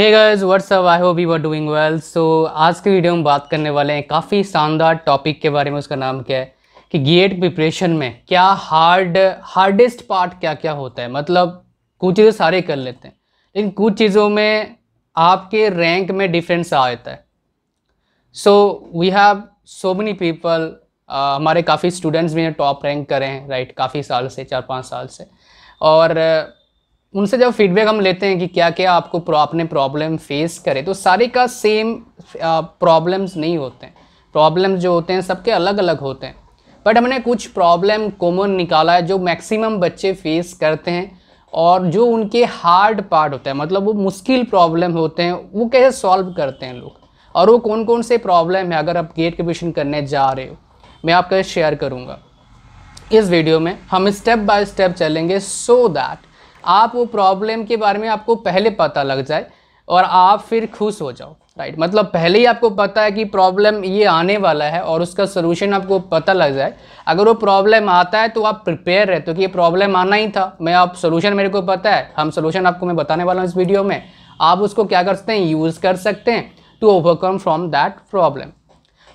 Hey guys what's up I hope you are doing well so आज के video में बात करने वाले हैं काफ़ी शानदार टॉपिक के बारे में उसका नाम क्या है कि गेट प्रिपरेशन में क्या हार्ड हार्डेस्ट पार्ट क्या क्या होता है मतलब कुछ चीज़ें सारे कर लेते हैं लेकिन कुछ चीज़ों में आपके रैंक में डिफरेंस आ जाता है so we have so many people हमारे काफ़ी स्टूडेंट्स भी हैं टॉप रैंक करें राइट राइट काफ़ी साल से चार पाँच साल से और uh, उनसे जब फीडबैक हम लेते हैं कि क्या क्या आपको आपने प्रॉब्लम फेस करे तो सारे का सेम प्रॉब्लम्स नहीं होते हैं प्रॉब्लम्स जो होते हैं सबके अलग अलग होते हैं बट हमने कुछ प्रॉब्लम कॉमन निकाला है जो मैक्सिमम बच्चे फेस करते हैं और जो उनके हार्ड पार्ट होता है मतलब वो मुश्किल प्रॉब्लम होते हैं वो कैसे सॉल्व करते हैं लोग और वो कौन कौन से प्रॉब्लम है अगर आप गेट कमीशन करने जा रहे हो मैं आपका शेयर करूँगा इस वीडियो में हम स्टेप बाय स्टेप चलेंगे सो so दैट आप वो प्रॉब्लम के बारे में आपको पहले पता लग जाए और आप फिर खुश हो जाओ राइट मतलब पहले ही आपको पता है कि प्रॉब्लम ये आने वाला है और उसका सोल्यूशन आपको पता लग जाए अगर वो प्रॉब्लम आता है तो आप प्रिपेयर रहते हो कि ये प्रॉब्लम आना ही था मैं आप सोल्यूशन मेरे को पता है हम सोल्यूशन आपको मैं बताने वाला हूँ इस वीडियो में आप उसको क्या कर सकते हैं यूज़ कर सकते हैं to overcome from that problem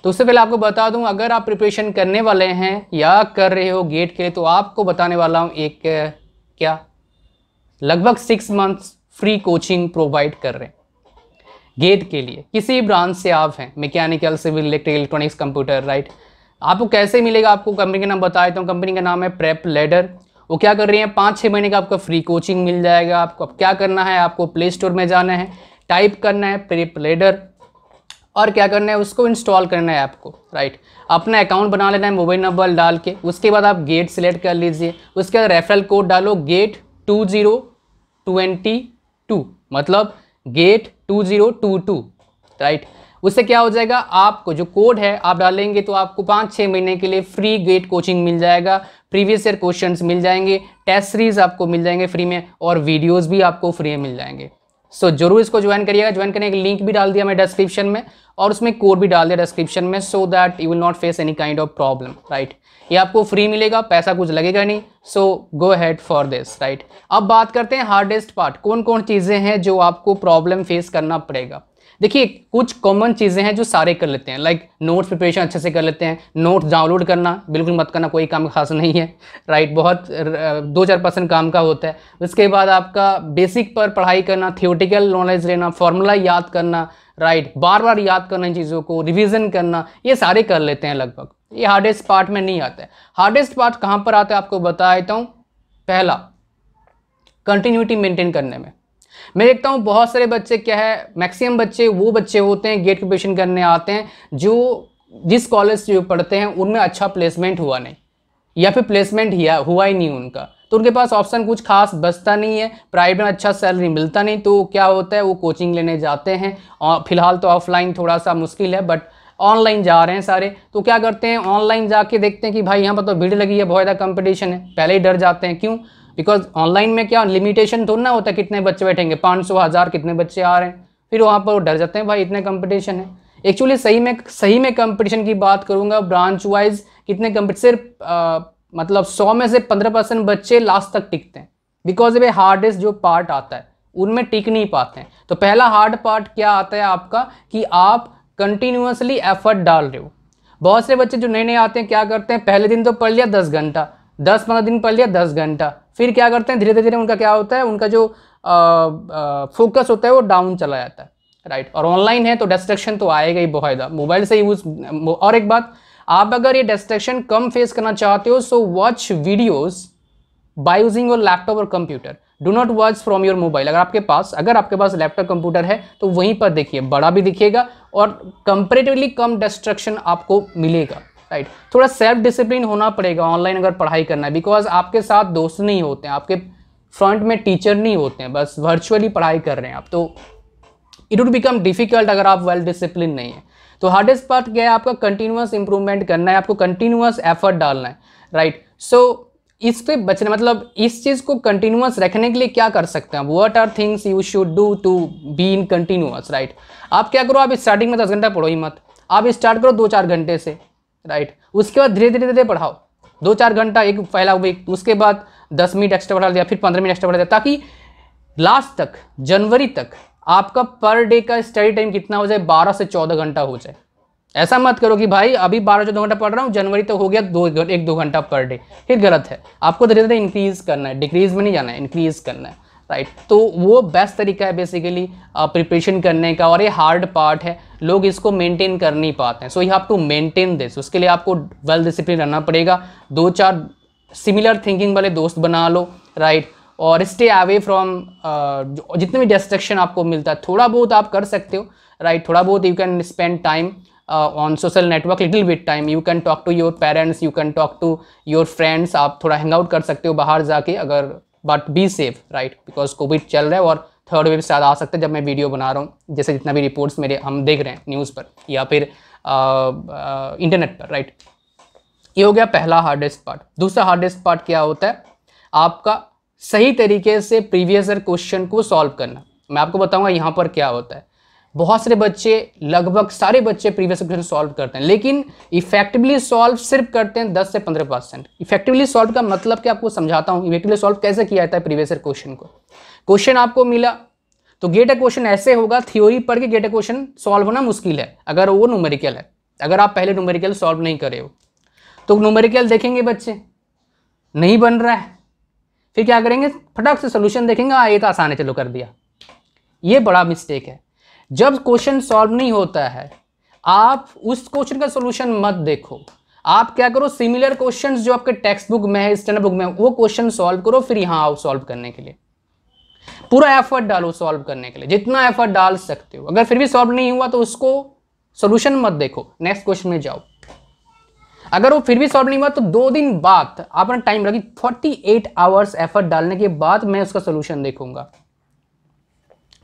तो उससे पहले आपको बता दूँ अगर आप प्रिपरेशन करने वाले हैं या कर रहे हो गेट के लिए तो आपको बताने वाला हूँ एक क्या लगभग six months free coaching provide कर रहे हैं गेट के लिए किसी ब्रांच से आप हैं mechanical civil electric electronics computer right आपको कैसे मिलेगा आपको कंपनी का नाम बता देता हूँ कंपनी का नाम है प्रेप लेडर वो क्या कर रही है पाँच छः महीने का आपका फ्री कोचिंग मिल जाएगा आपको अब क्या करना है आपको प्ले स्टोर में जाना है टाइप करना है प्रेप लेडर और क्या करना है उसको इंस्टॉल करना है आपको राइट अपना अकाउंट बना लेना है मोबाइल नंबर डाल के उसके बाद आप गेट सेलेक्ट कर लीजिए उसके बाद रेफरल कोड डालो GATE two zero twenty two मतलब GATE two zero two two right उससे क्या हो जाएगा आपको जो कोड है आप डालेंगे तो आपको पाँच छः महीने के लिए फ्री गेट कोचिंग मिल जाएगा प्रीवियस ईयर क्वेश्चंस मिल जाएंगे टेस्ट सीरीज आपको मिल जाएंगे फ्री में और वीडियोस भी आपको फ्री में मिल जाएंगे सो so, जरूर इसको ज्वाइन करिएगा ज्वाइन करने का लिंक भी डाल दिया मैं डिस्क्रिप्शन में और उसमें कोड भी डाल दिया डिस्क्रिप्शन में so that you will not face any kind of problem right ये आपको फ्री मिलेगा पैसा कुछ लगेगा नहीं so go ahead for this right अब बात करते हैं हार्डेस्ट पार्ट कौन कौन चीज़ें हैं जो आपको प्रॉब्लम फेस करना पड़ेगा देखिए कुछ कॉमन चीज़ें हैं जो सारे कर लेते हैं लाइक नोट्स प्रिपरेशन अच्छे से कर लेते हैं नोट्स डाउनलोड करना बिल्कुल मत करना कोई काम खास नहीं है राइट बहुत दो चार परसेंट काम का होता है उसके बाद आपका बेसिक पर पढ़ाई करना थियोटिकल नॉलेज लेना फॉर्मूला याद करना राइट बार बार याद करना इन चीज़ों को रिविज़न करना ये सारे कर लेते हैं लगभग ये हार्डेस्ट पार्ट में नहीं आता है हार्डेस्ट पार्ट कहाँ पर आता है आपको बता देता हूँ पहला कंटिन्यूटी मेंटेन करने में मैं देखता हूँ बहुत सारे बच्चे क्या है मैक्सिमम बच्चे वो बच्चे होते हैं गेट प्रिपरेशन करने आते हैं जो जिस कॉलेज से पढ़ते हैं उनमें अच्छा प्लेसमेंट हुआ नहीं या फिर प्लेसमेंट हुआ ही नहीं उनका तो उनके पास ऑप्शन कुछ खास बचता नहीं है प्राइवेट में अच्छा सैलरी मिलता नहीं तो क्या होता है वो कोचिंग लेने जाते हैं और फिलहाल तो ऑफलाइन थोड़ा सा मुश्किल है बट ऑनलाइन जा रहे हैं सारे तो क्या करते हैं ऑनलाइन जाके देखते हैं कि भाई यहाँ पर तो भीड़ लगी है बहुत ज़्यादा कंपटीशन है पहले ही डर जाते हैं क्यों बिकॉज ऑनलाइन में क्या लिमिटेशन थोड़ा ना होता है कितने बच्चे बैठेंगे पाँच सौ हज़ार कितने बच्चे आ रहे हैं फिर वहाँ पर डर जाते हैं भाई इतने कंपटीशन है एक्चुअली सही में सही में कंपटीशन की बात करूँगा ब्रांच वाइज कितने सिर्फ मतलब सौ में से पंद्रह परसेंट बच्चे लास्ट तक टिकते हैं बिकॉज वे हार्डेस्ट जो पार्ट आता है उनमें टिक नहीं पाते हैं तो पहला हार्ड पार्ट क्या आता है आपका कि आप कंटिन्यूसली एफर्ट डाल रहे हो बहुत से बच्चे जो नए नए आते हैं क्या करते हैं पहले दिन तो पढ़ लिया दस घंटा दस पंद्रह दिन पढ़ लिया दस घंटा फिर क्या करते हैं धीरे धीरे उनका क्या होता है उनका जो फोकस होता है वो डाउन चला जाता है राइट और ऑनलाइन है तो डिस्ट्रक्शन तो आएगा ही बहुत मोबाइल से यूज़ और एक बात आप अगर ये डिस्ट्रेक्शन कम फेस करना चाहते हो so watch videos by using your laptop और computer do not watch from your mobile अगर आपके पास अगर आपके पास लैपटॉप कंप्यूटर है तो वहीं पर देखिए बड़ा भी दिखेगा और कंपेरेटिवली कम डिस्ट्रक्शन आपको मिलेगा राइट थोड़ा सेल्फ डिसिप्लिन होना पड़ेगा ऑनलाइन अगर पढ़ाई करना है बिकॉज आपके साथ दोस्त नहीं होते हैं आपके फ्रंट में टीचर नहीं होते हैं बस वर्चुअली पढ़ाई कर रहे हैं आप तो इट वुड बिकम डिफिकल्ट अगर आप वेल well डिसिप्लिन नहीं है तो हार्डेस्ट पार्ट क्या है आपका कंटिन्यूस इंप्रूवमेंट करना है आपको कंटिन्यूस एफर्ट डालना है राइट right? सो so, इस पे बचने मतलब इस चीज़ को कंटिन्यूस रखने के लिए क्या कर सकते हैं what are things you should do to be in continuous right आप क्या करो आप स्टार्टिंग में दस घंटा पढ़ो ही मत आप स्टार्ट करो दो चार घंटे से राइट right? उसके बाद धीरे धीरे धीरे पढ़ाओ दो चार घंटा एक पहला वीक उसके बाद दस मिनट एक्स्ट्रा पढ़ा दिया फिर पंद्रह मिनट एक्स्ट्रा पढ़ा दिया ताकि लास्ट तक जनवरी तक आपका पर डे का स्टडी टाइम कितना हो जाए बारह से चौदह घंटा हो जाए ऐसा मत करो कि भाई अभी बारह चौदह घंटा पढ़ रहा हूँ जनवरी तो हो गया दो एक दो घंटा पर डे ये गलत है आपको धीरे धीरे इंक्रीज़ करना है डिक्रीज़ में नहीं जाना है इंक्रीज़ करना है राइट तो वो बेस्ट तरीका है बेसिकली प्रिपरेशन करने का और ये हार्ड पार्ट है लोग इसको मेंटेन कर नहीं पाते हैं so you have to maintain this उसके लिए आपको वेल डिसिप्लिन रहना पड़ेगा दो चार सिमिलर थिंकिंग वाले दोस्त बना लो राइट और स्टे अवे फ्रॉम जितने भी डिस्ट्रक्शन आपको मिलता है थोड़ा बहुत आप कर सकते हो राइट right? थोड़ा बहुत you can spend time on social network little bit time you can talk to your parents you can talk to your friends आप थोड़ा हैंग आउट कर सकते हो बाहर जाके अगर but be safe right because covid चल रहा है और थर्ड वेव शायद आ सकता है जब मैं वीडियो बना रहा हूँ जैसे जितना भी रिपोर्ट्स मेरे हम देख रहे हैं न्यूज़ पर या फिर इंटरनेट uh, uh, पर राइट ये हो गया पहला हार्डेस्ट पार्ट दूसरा हार्डेस्ट पार्ट क्या होता है आपका सही तरीके से प्रीवियस ईयर क्वेश्चन को सॉल्व करना मैं आपको बताऊंगा यहाँ पर क्या होता है बहुत सारे बच्चे लगभग सारे बच्चे प्रीवियस क्वेश्चन सॉल्व करते हैं लेकिन इफेक्टिवली सॉल्व सिर्फ करते हैं 10 से 15 परसेंट इफेक्टिवली सॉल्व का मतलब क्या आपको समझाता हूँ इफेक्टिवली सॉल्व कैसे किया जाता है प्रीवियस ईयर क्वेश्चन को क्वेश्चन आपको मिला तो गेट ए क्वेश्चन ऐसे होगा थ्योरी पढ़ के गेट ए क्वेश्चन सॉल्व होना मुश्किल है अगर वो न्यूमेरिकल है अगर आप पहले न्यूमेरिकल सॉल्व नहीं करे हो तो न्यूमेरिकल देखेंगे बच्चे नहीं बन रहा है फिर क्या करेंगे फटाक से सोल्यूशन देखेंगे हाँ, ये तो आसान है चलो कर दिया ये बड़ा मिस्टेक है जब क्वेश्चन सॉल्व नहीं होता है आप उस क्वेश्चन का सोल्यूशन मत देखो आप क्या करो सिमिलर क्वेश्चंस जो आपके टेक्स्ट बुक में है स्टैंडर्ड बुक में वो क्वेश्चन सॉल्व करो फिर यहाँ आओ सॉल्व करने के लिए पूरा एफर्ट डालो सॉल्व करने के लिए जितना एफर्ट डाल सकते हो अगर फिर भी सॉल्व नहीं हुआ तो उसको सोल्यूशन मत देखो नेक्स्ट क्वेश्चन में जाओ अगर वो फिर भी सॉल्व नहीं हुआ तो दो दिन बाद आपने टाइम लगी 48 आवर्स एफर्ट डालने के बाद मैं उसका सोल्यूशन देखूंगा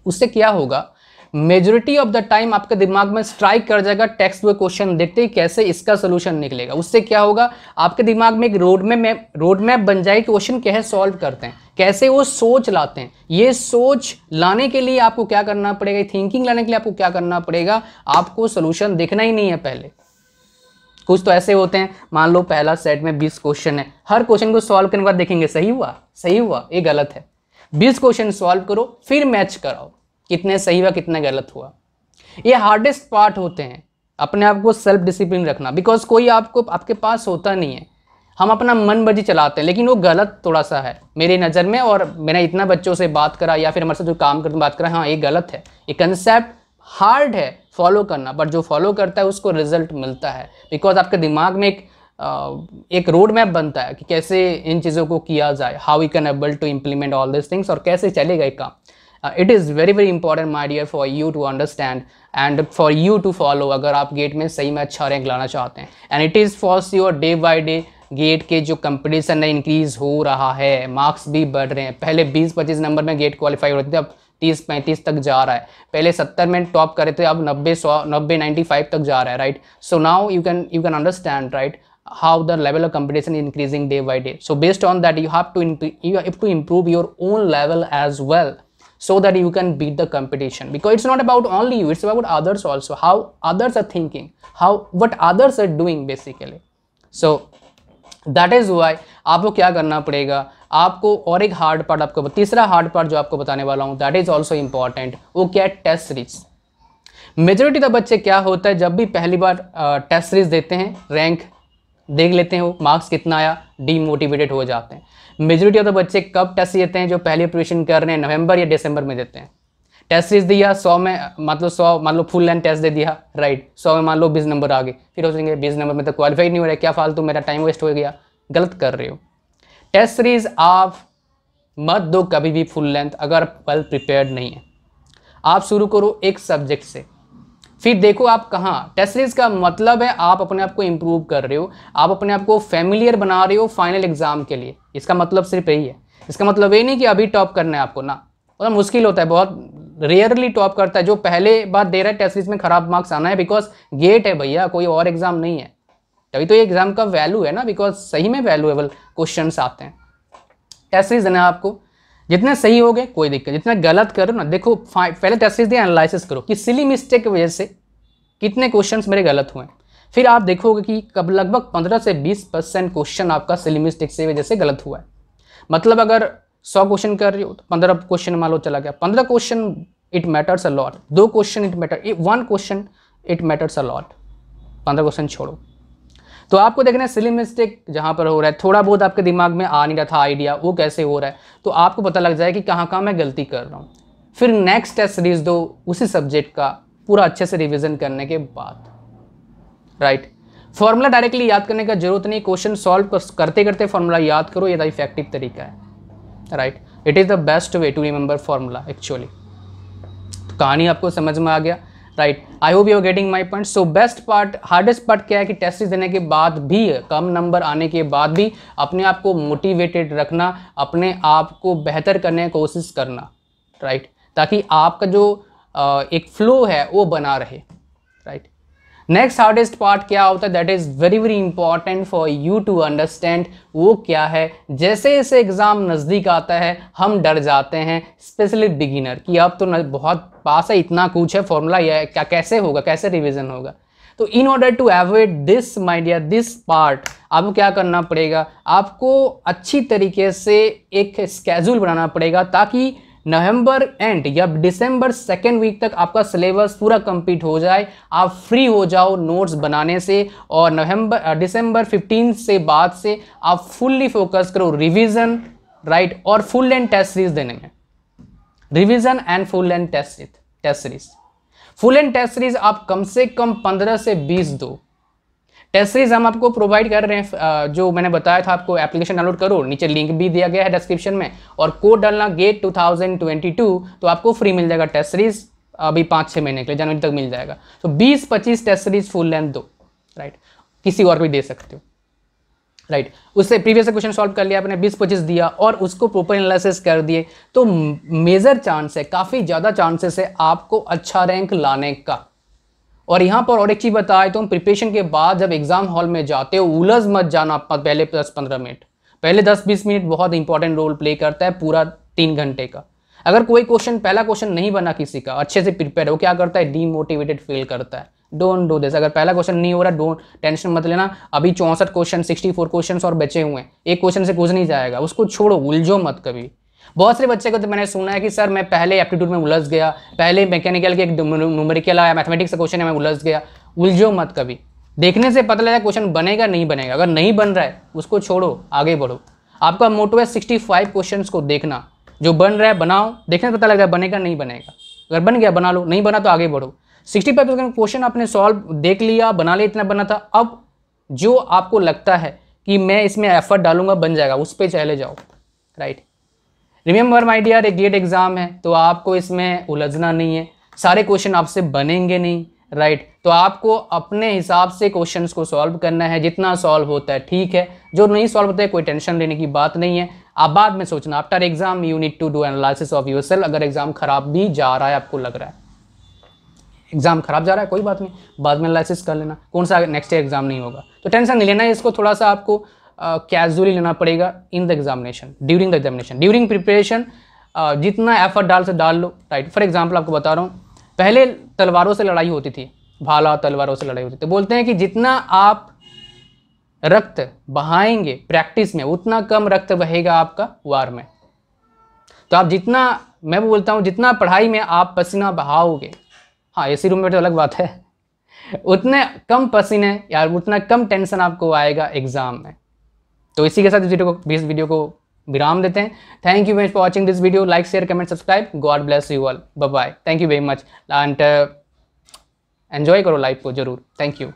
उससे क्या होगा मेजोरिटी ऑफ द टाइम आपके दिमाग में स्ट्राइक कर जाएगा टेक्स्ट बुक क्वेश्चन देखते ही कैसे इसका सोल्यूशन निकलेगा उससे क्या होगा आपके दिमाग में एक रोड में रोड मैप बन जाएगी क्वेश्चन कैसे सॉल्व करते हैं कैसे वो सोच लाते हैं ये सोच लाने के लिए आपको क्या करना पड़ेगा थिंकिंग लाने के लिए आपको क्या करना पड़ेगा आपको सोल्यूशन देखना ही नहीं है पहले कुछ तो ऐसे होते हैं मान लो पहला सेट में बीस क्वेश्चन है हर क्वेश्चन को सॉल्व करने के बाद देखेंगे सही हुआ सही हुआ ये गलत है बीस क्वेश्चन सॉल्व करो फिर मैच कराओ कितने सही हुआ कितना गलत हुआ ये हार्डेस्ट पार्ट होते हैं अपने आप को सेल्फ डिसिप्लिन रखना बिकॉज कोई आपको आपके पास होता नहीं है हम अपना मन मर्जी चलाते हैं लेकिन वो गलत थोड़ा सा है मेरी नज़र में और मैंने इतना बच्चों से बात करा या फिर हमारे साथ जो काम करते बात करा हाँ ये गलत है ये कंसेप्ट हार्ड है फॉलो करना बट जो फॉलो करता है उसको रिजल्ट मिलता है बिकॉज आपके दिमाग में एक एक रोड मैप बनता है कि कैसे इन चीज़ों को किया जाए how you can able to implement all this things और कैसे चलेगा एक काम it is very very important my dear for you to understand and for you to follow अगर आप गेट में सही में अच्छा रैंक लाना चाहते हैं and it is for your day by day GATE के जो कंपटीशन है इंक्रीज हो रहा है मार्क्स भी बढ़ रहे हैं पहले 20-25 नंबर में गेट क्वालिफाई होते थे अब तीस पैंतीस तक जा रहा है पहले सत्तर में टॉप करे थे अब नब्बे सौ नब्बे नाइन्टी फाइव तक जा रहा है right so now you can you can understand right how the level of competition increasing day by day so based on that you have to you have to improve your own level as well so that you can beat the competition because it's not about only you it's about others also how others are thinking how what others are doing basically so that is why आपको क्या करना पड़ेगा आपको और एक hard part आपको तीसरा hard part जो आपको बताने वाला हूँ दैट इज़ ऑल्सो इम्पॉर्टेंट वो क्या है टेस्ट सीरीज मेजोरिटी ऑफ बच्चे क्या होता है जब भी पहली बार टेस्ट सीरीज देते हैं रैंक देख लेते हैं वो मार्क्स कितना आया डीमोटिवेटेड हो जाते हैं मेजोरिटी ऑफ द बच्चे कब टेस्ट देते हैं जो पहले प्रिपरेशन कर रहे हैं नवंबर या दिसंबर में देते हैं टेस्ट सीरीज दिया सौ में मतलब सौ मान लो फुल लेंथ टेस्ट दे दिया राइट सौ में मान लो बीस नंबर आ गए फिर हो जाएंगे बीस नंबर में तो क्वालिफाई नहीं हो रहा है क्या फालतू मेरा टाइम वेस्ट हो गया गलत कर रहे हो टेस्ट सीरीज आप मत दो कभी भी फुल लेंथ अगर वेल प्रिपेयर्ड नहीं है आप शुरू करो एक सब्जेक्ट से फिर देखो आप कहाँ टेस्ट सीरीज का मतलब है आप अपने आप को इम्प्रूव कर रहे हो आप अपने आप को फैमिलियर बना रहे हो फाइनल एग्ज़ाम के लिए इसका मतलब सिर्फ यही है इसका मतलब ये नहीं कि अभी टॉप करना है आपको ना मतलब मुश्किल होता है बहुत रेयरली टॉप करता है जो पहले बात दे रहा है टेस्ट सीरीज में खराब मार्क्स आना है बिकॉज गेट है भैया कोई और एग्जाम नहीं है तभी तो ये एग्जाम का वैल्यू है ना बिकॉज सही में वैल्यूएबल क्वेश्चन आते हैं टेस्ट सीरीज देना आपको जितने सही हो गए कोई दिक्कत जितना गलत करो ना देखो पहले टेस्ट सीरीज दिया एनालिसिस करो कि सिली मिस्टेक की वजह से कितने क्वेश्चन मेरे गलत हुए फिर आप देखोगे कि कब लगभग 15 से 20 परसेंट क्वेश्चन आपका सिली मिस्टेक से वजह से गलत हुआ है मतलब अगर सौ क्वेश्चन कर रही हो तो पंद्रह क्वेश्चन मान लो चला गया पंद्रह question it matters a lot दो question it matter one question it matters a lot पंद्रह क्वेश्चन छोड़ो तो आपको देखना है सिली मिस्टेक जहाँ पर हो रहा है थोड़ा बहुत आपके दिमाग में आ नहीं रहा था आइडिया वो कैसे हो रहा है तो आपको पता लग जाए कि कहाँ कहाँ मैं गलती कर रहा हूँ फिर नेक्स्ट टेस्ट सीरीज दो उसी सब्जेक्ट का पूरा अच्छे से रिविजन करने के बाद राइट फॉर्मूला डायरेक्टली याद करने का जरूरत नहीं क्वेश्चन सॉल्व करते करते फॉर्मूला याद करो ये इफेक्टिव तो तरीका है right it is the best way to remember formula actually कहानी आपको समझ में आ गया right I hope you are getting my point so best part hardest part क्या है कि टेस्ट देने के बाद भी कम नंबर आने के बाद भी अपने आप को मोटिवेटेड रखना अपने आप को बेहतर करने की कोशिश करना राइट right? ताकि आपका जो एक फ़्लो है वो बना रहे राइट नेक्स्ट हार्डेस्ट पार्ट क्या होता है that is very very important for you to understand वो क्या है जैसे जैसे एग्ज़ाम नज़दीक आता है हम डर जाते हैं स्पेशली बिगिनर कि अब तो बहुत पास है इतना कुछ है फॉर्मूला यह क्या कैसे होगा कैसे रिविज़न होगा तो in order to avoid this my dear this part आपको क्या करना पड़ेगा आपको अच्छी तरीके से एक स्केजूल बनाना पड़ेगा ताकि नवंबर एंड या दिसंबर सेकेंड वीक तक आपका सिलेबस पूरा कंप्लीट हो जाए आप फ्री हो जाओ नोट्स बनाने से और नवंबर दिसंबर फिफ्टीन से बाद से आप फुल्ली फोकस करो रिविज़न राइट और फुल एंड टेस्ट सीरीज देने में revision and full and test test series full and test series आप कम से कम पंद्रह से बीस दो टेस्ट सीरीज हम आपको प्रोवाइड कर रहे हैं जो मैंने बताया था आपको एप्लीकेशन डाउनलोड करो नीचे लिंक भी दिया गया है डिस्क्रिप्शन में और कोड डालना गेट 2022 तो आपको फ्री मिल जाएगा टेस्ट सीरीज अभी पाँच छः महीने के लिए जनवरी तक मिल जाएगा तो बीस पच्चीस टेस्ट सीरीज फुल लेंथ दो राइट किसी और भी दे सकते हो राइट right. उससे प्रीवियस क्वेश्चन सॉल्व कर लिया आपने बीस पच्चीस दिया और उसको प्रॉपर एनालिसिस कर दिए तो मेजर चांस है काफ़ी ज़्यादा चांसेस है आपको अच्छा रैंक लाने का और यहाँ पर और एक चीज़ बताए तो हम प्रिपरेशन के बाद जब एग्ज़ाम हॉल में जाते हो उलझ मत जाना पहले दस पंद्रह मिनट पहले दस बीस मिनट बहुत इंपॉर्टेंट रोल प्ले करता है पूरा तीन घंटे का अगर कोई क्वेश्चन पहला क्वेश्चन नहीं बना किसी का अच्छे से प्रिपेयर हो क्या करता है डीमोटिवेटेड फील करता है डोंट डू दिस अगर पहला क्वेश्चन नहीं हो रहा डोंट टेंशन मत लेना अभी चौंसठ क्वेश्चन सिक्सटी फोर क्वेश्चन और बचे हुए हैं एक क्वेश्चन से कुछ नहीं जाएगा उसको छोड़ो उलझो मत कभी बहुत सारे बच्चे को तो मैंने सुना है कि सर मैं पहले एप्टीट्यूड में उलझ गया पहले मैकेनिकल के एक न्यूमेरिकल आया मैथमेटिक्स का क्वेश्चन है मैं उलझ गया उलझो मत कभी देखने से पता लगेगा क्वेश्चन बनेगा नहीं बनेगा अगर नहीं बन रहा है उसको छोड़ो आगे बढ़ो आपका मोटो है सिक्सटी फाइव क्वेश्चन को देखना जो बन रहा है बनाओ देखने से पता लग रहा है बनेगा नहीं बनेगा अगर बन गया बना लो नहीं बना तो आगे बढ़ो सिक्सटी फाइव क्वेश्चन आपने सॉल्व देख लिया बना लिया इतना बना था अब जो आपको लगता है कि मैं इसमें एफर्ट डालूंगा बन जाएगा उस पर चले जाओ राइट रिमेंबर माई डियर एक गेट एग्ज़ाम है तो आपको इसमें उलझना नहीं है सारे क्वेश्चन आपसे बनेंगे नहीं राइट right. तो आपको अपने हिसाब से क्वेश्चंस को सॉल्व करना है जितना सॉल्व होता है ठीक है जो नहीं सॉल्व होता है कोई टेंशन लेने की बात नहीं है आप बाद में सोचना after exam you need to do analysis of yourself अगर एग्जाम खराब भी जा रहा है आपको लग रहा है एग्जाम खराब जा रहा है कोई बात नहीं बाद में एनालिसिस कर लेना कौन सा नेक्स्ट एग्जाम नहीं होगा तो टेंशन नहीं लेना है इसको थोड़ा सा आपको कैजुअली लेना पड़ेगा in the examination during the examination during preparation जितना एफर्ट डाल से डाल लो राइट फॉर एग्जाम्पल आपको बता रहा हूँ पहले तलवारों से लड़ाई होती थी भाला तलवारों से लड़ाई होती थी तो बोलते हैं कि जितना आप रक्त बहाएंगे प्रैक्टिस में उतना कम रक्त बहेगा आपका वार में तो आप जितना मैं बोलता हूँ जितना पढ़ाई में आप पसीना बहाओगे हाँ ए रूम में तो अलग बात है उतने कम पसीने यार उतना कम टेंशन आपको आएगा एग्ज़ाम में तो इसी के साथ इस वीडियो को इस वीडियो को विराम देते हैं thank you very much for watching this video like share comment subscribe God bless you all bye thank you very much and enjoy करो लाइफ को जरूर थैंक यू